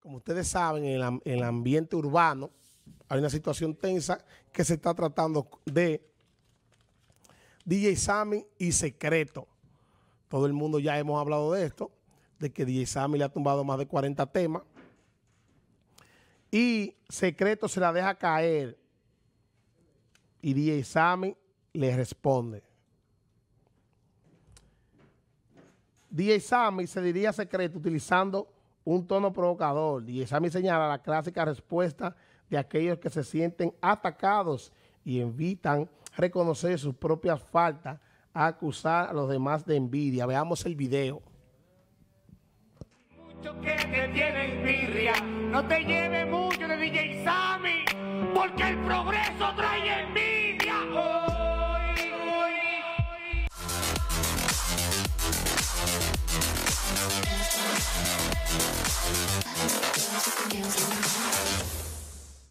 Como ustedes saben, en el, ambiente urbano hay una situación tensa que se está tratando de DJ Sammy y Secreto. Todo el mundo ya hemos hablado de esto, de que DJ Sammy le ha tumbado más de 40 temas. Y Secreto se la deja caer. Y DJ Sammy le responde. DJ Sammy se diría Secreto utilizando un tono provocador y me señala la clásica respuesta de aquellos que se sienten atacados y invitan a reconocer sus propias faltas a acusar a los demás de envidia. Veamos el video. que te no te lleve mucho de porque el progreso trae envidia. Oh.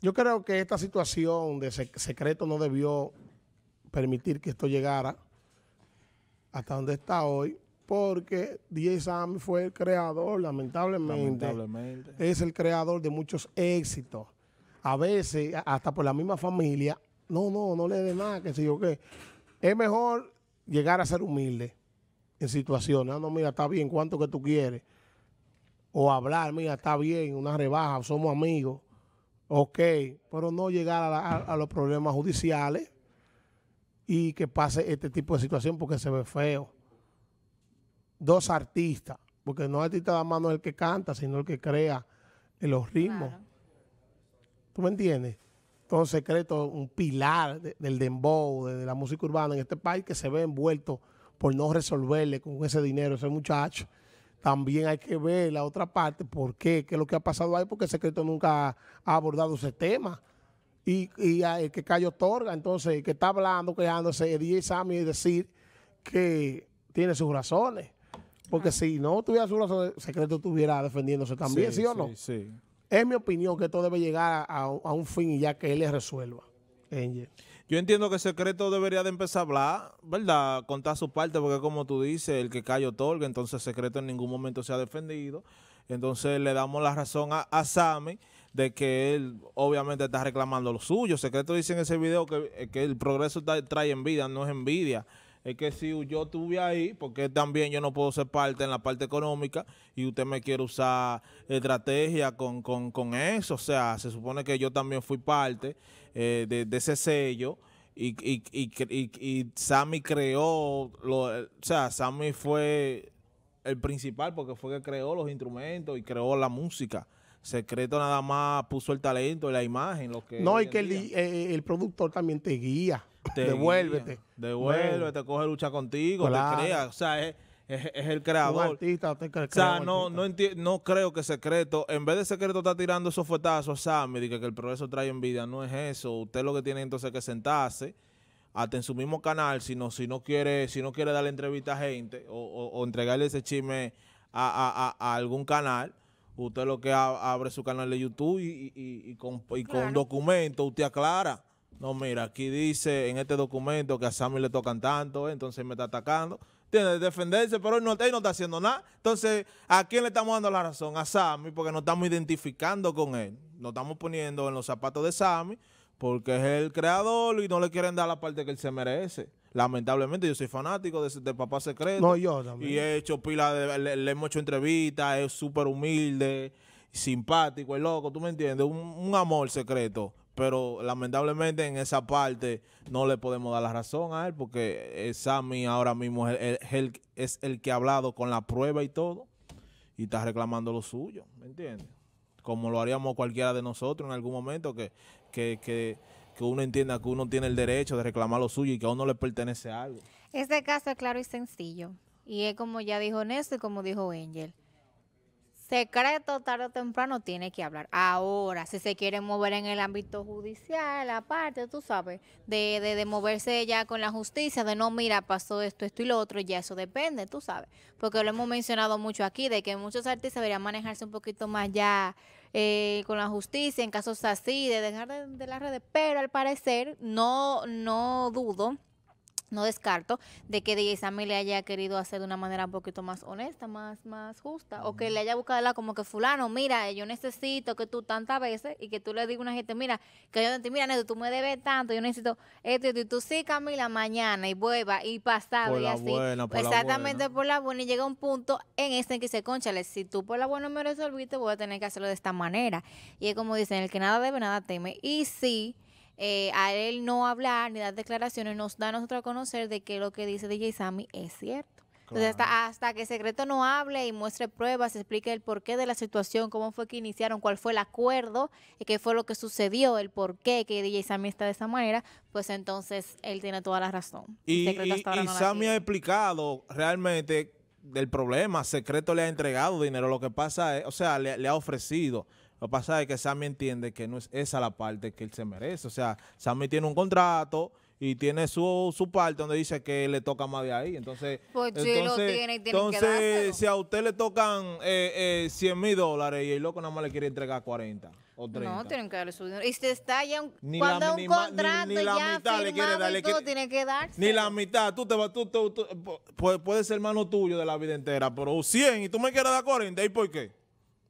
Yo creo que esta situación de secreto no debió permitir que esto llegara hasta donde está hoy, porque DJ Sammy fue el creador, lamentablemente, es el creador de muchos éxitos. A veces, hasta por la misma familia, no, no, no le dé nada, que sé yo qué. Es mejor llegar a ser humilde en situaciones. Ah, no, mira, está bien, ¿cuánto que tú quieres? O hablar, mira, está bien, una rebaja, somos amigos. Ok, pero no llegar a, los problemas judiciales y que pase este tipo de situación porque se ve feo. Dos artistas, porque no artista de mano el que canta, sino el que crea los ritmos. ¿Tú me entiendes? Entonces, secreto, un pilar del dembow, de, la música urbana en este país que se ve envuelto por no resolverle con ese dinero ese muchacho también hay que ver la otra parte, por qué, qué es lo que ha pasado ahí, porque el secreto nunca ha abordado ese tema. Y, y el que cayó otorga, entonces, que está hablando, quejándose, el DJ Sammy, decir que tiene sus razones. Porque si no tuviera sus razones, el secreto estuviera defendiéndose también, ¿sí, o no? Sí, sí. Es mi opinión que esto debe llegar a, a, un fin y ya que él le resuelva. Yo entiendo que Secreto debería de empezar a hablar, ¿verdad? Contar su parte, porque como tú dices, el que cayó otorga, entonces Secreto en ningún momento se ha defendido. Entonces le damos la razón a, Sammy de que él obviamente está reclamando lo suyo. Secreto dice en ese video que, eh, que el progreso trae envidia, no es envidia es que si yo estuve ahí, porque también yo no puedo ser parte en la parte económica y usted me quiere usar estrategia con, con, eso, o sea, se supone que yo también fui parte eh, de, ese sello y, y, Sammy creó, lo, o sea, Sammy fue el principal porque fue que creó los instrumentos y creó la música. Secreto nada más puso el talento y la imagen. Lo que no, y que el, eh, eh, el, productor también te guía. Te devuélvete. devuélvete, coge lucha contigo, crea. O sea, es, el creador. o sea, no, no, no creo que Secreto, en vez de Secreto está tirando esos fuetazos a Sammy, que, que el progreso trae en vida, no es eso. Usted lo que tiene entonces que sentarse hasta en su mismo canal, si no, si no quiere, si no quiere darle entrevista a gente o, entregarle ese chisme a, a algún canal, Usted lo que abre su canal de YouTube y, con, un documento usted aclara. No, mira, aquí dice en este documento que a Sammy le tocan tanto, eh, entonces me está atacando. Tiene que defenderse, pero él no, él no está haciendo nada. Entonces, ¿a quién le estamos dando la razón? A Sammy, porque no estamos identificando con él. Nos estamos poniendo en los zapatos de Sammy, porque es el creador y no le quieren dar la parte que él se merece. Lamentablemente, yo soy fanático de, de Papá Secreto. No, yo también. Y he hecho pila, de, le, hemos hecho entrevistas, es súper humilde, simpático, es loco, ¿tú me entiendes? Un, amor secreto. Pero lamentablemente en esa parte no le podemos dar la razón a él porque Sammy ahora mismo es el, es el que ha hablado con la prueba y todo y está reclamando lo suyo, ¿me entiendes? Como lo haríamos cualquiera de nosotros en algún momento que, que, que que uno entienda que uno tiene el derecho de reclamar lo suyo y que a uno le pertenece algo. Este caso es claro y sencillo. Y es como ya dijo Néstor y como dijo Angel. Secreto tarde o temprano tiene que hablar. Ahora, si se quiere mover en el ámbito judicial, aparte, tú sabes, de, de, de moverse ya con la justicia, de no, mira, pasó esto, esto y lo otro, ya eso depende, tú sabes. Porque lo hemos mencionado mucho aquí, de que muchos artistas deberían manejarse un poquito más ya eh, con la justicia en casos así, de dejar de, de las redes, pero al parecer no, no dudo no descarto de que DJ Sammy le haya querido hacer de una manera un poquito más honesta, más, más justa, o que le haya buscado la como que fulano, mira, yo necesito que tú tantas veces y que tú le digas a una gente, mira, que yo mira, Neto, tú me debes tanto, yo necesito esto y tú sí, Camila, mañana y vuelva y pasado y así. Exactamente por la buena y llega un punto en ese en que se conchale, si tú por la buena me resolviste, voy a tener que hacerlo de esta manera. Y es como dicen, el que nada debe, nada teme. Y sí. Eh, a él no hablar ni dar declaraciones, nos da a nosotros a conocer de que lo que dice DJ Sammy es cierto. Entonces, hasta, que secreto no hable y muestre pruebas, explique el porqué de la situación, cómo fue que iniciaron, cuál fue el acuerdo, y qué fue lo que sucedió, el porqué que DJ Sammy está de esa manera, pues entonces él tiene toda la razón. Y, ha explicado realmente del problema. Secreto le ha entregado dinero. Lo que pasa es, o sea, le ha ofrecido. Lo que pasa es que Sammy entiende que no es esa la parte que él se merece. O sea, Sammy tiene un contrato y tiene su, su parte donde dice que le toca más de ahí. Entonces, pues si a usted le tocan 100 eh, eh, mil dólares y el loco nada más le quiere entregar 40 o 30. No, tienen que darle su dinero. Y se está ya un, cuando un contrato ni, la ya mitad le quiere darle, tiene que darse. Ni la mitad. Tú te vas, tú, puede ser mano tuyo de la vida entera, pero 100 y tú me quieres dar 40. ¿Y por qué?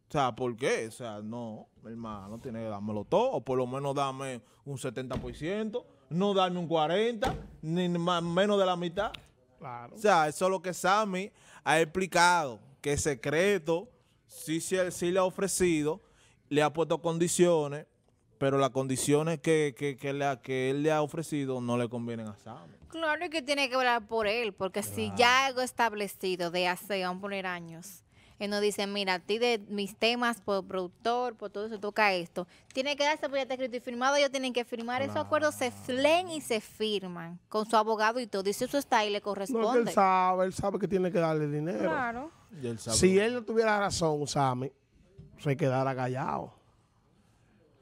O sea, ¿por qué? O sea, no, hermano, tiene que dármelo todo, o por lo menos dame un 70%, no darme un 40%, ni más, menos de la mitad. Claro. O sea, eso es lo que Sammy ha explicado, que secreto sí, sí, sí le ha ofrecido, le ha puesto condiciones, pero las condiciones que, que, que, él le ha ofrecido no le convienen a Sammy. Claro, y que tiene que hablar por él, porque si ya algo establecido de hace, vamos a poner años, él nos dice, mira, a ti de mis temas por productor, por todo eso, toca esto. Tiene que darse porque ya escrito y firmado, ellos tienen que firmar esos acuerdos, se leen y se firman con su abogado y todo. Dice, eso está ahí, le corresponde. él sabe, él sabe que tiene que darle dinero. Claro. Si él no tuviera razón, Sammy, se quedara callado.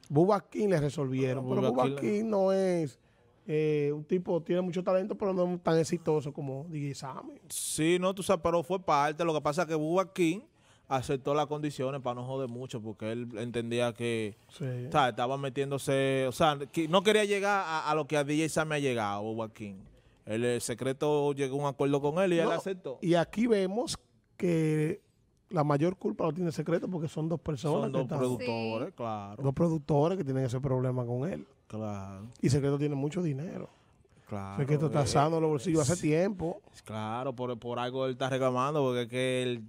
Bubaquín le resolvieron, pero Bubaquín no es eh, un tipo tiene mucho talento, pero no tan exitoso como DJ Sammy. Sí, no, tú sabes, pero fue parte. Lo que pasa es que Bubba King aceptó las condiciones para no joder mucho, porque él entendía que estaba metiéndose, o sea, no quería llegar a, lo que a DJ Sammy ha llegado, Bubba King. El, secreto llegó a un acuerdo con él y él aceptó. Y aquí vemos que la mayor culpa lo tiene secreto porque son dos personas. Son productores, claro. Dos productores que tienen ese problema con él. Claro. Y Secreto tiene mucho dinero. Claro. Secreto está asando eh, los bolsillos hace tiempo. Claro, por, por algo él está reclamando, porque es que él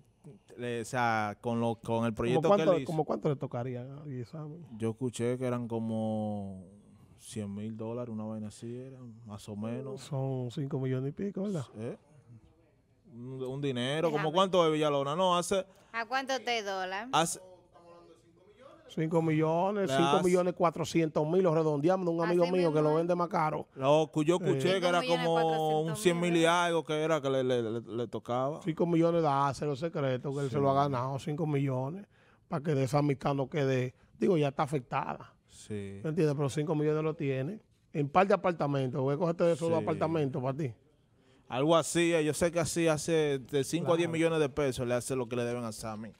o sea, con, lo, con el proyecto ¿Cómo cuánto, que él hizo, ¿cómo cuánto le tocaría Yo escuché que eran como 100 mil dólares, una vaina así, era, más o menos. Son 5 millones y pico, ¿verdad? Un, dinero, ¿Cómo ¿como cuánto de Villalona? No, hace... ¿A cuánto te dólar? 5 millones, 5 millones 400 mil, lo redondeamos de un amigo mío que lo vende más caro. lo yo escuché que era como un 100 mil y algo que era que le, tocaba. 5 millones de hace los secretos que él se lo ha ganado, 5 millones, para que de esa amistad no quede, digo, ya está afectada. Sí. ¿Me Pero 5 millones lo tiene. En par de apartamentos, voy a cogerte de su apartamento para ti. Algo así, eh, yo sé que así hace de 5 a 10 millones de pesos le hace lo que le deben a Sammy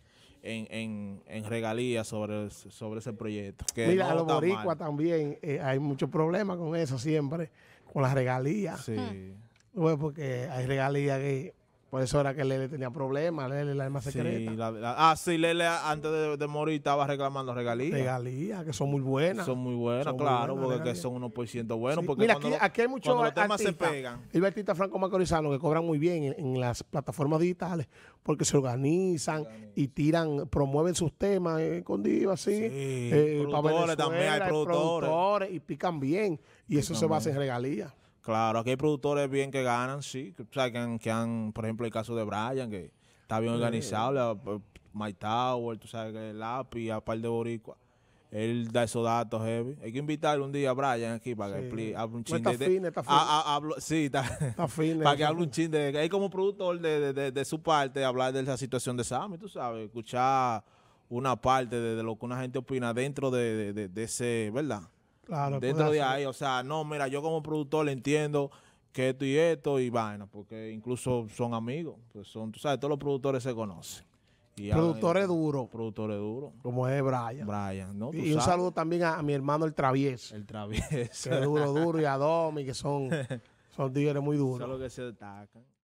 en, en, en regalías sobre, sobre ese proyecto. Que Mira, a los boricuas también eh, hay muchos problemas con eso siempre, con las regalías. Hmm. Sí. bueno porque hay regalías que por eso era que Lele tenía problemas, Lele, la alma secreta. ah, sí, Lele antes de, de, morir estaba reclamando regalías. Regalías, que son muy buenas. Son muy buenas, claro, porque son unos por ciento buenos. Mira, aquí, aquí, hay muchos artistas, se pegan. El artistas franco macorizano que cobran muy bien en, las plataformas digitales porque se organizan y tiran, promueven sus temas escondidos, eh, así sí. Eh, también, hay productores. Y pican bien. Y eso se basa en regalías. Claro, aquí hay productores bien que ganan, sí. que han, que han por ejemplo, el caso de Brian, que está bien organizado. Ah, pues, Mike My Tower, tú sabes que el lápiz, a par de boricua. Él da esos datos heavy. Hay que invitarle un día a Brian aquí para que Hable un chin de. está A, a, sí, está. está para que hable un chin de. Él como productor de, de, de, su parte, hablar de esa situación de Sammy, tú sabes. Escuchar una parte de, lo que una gente opina dentro de, de ese, ¿verdad? dentro de ahí, o sea, no, mira, yo como productor le entiendo que esto y esto y vaina, porque incluso son amigos, pues son, tú sabes, todos los productores se conocen. productores duros. Productores duros. Como es Brian. Brian, ¿no? Y, un saludo también a, mi hermano el Travieso. El Travieso. duro, duro, y a Domi, que son, son tigres muy duros. Solo que se destacan.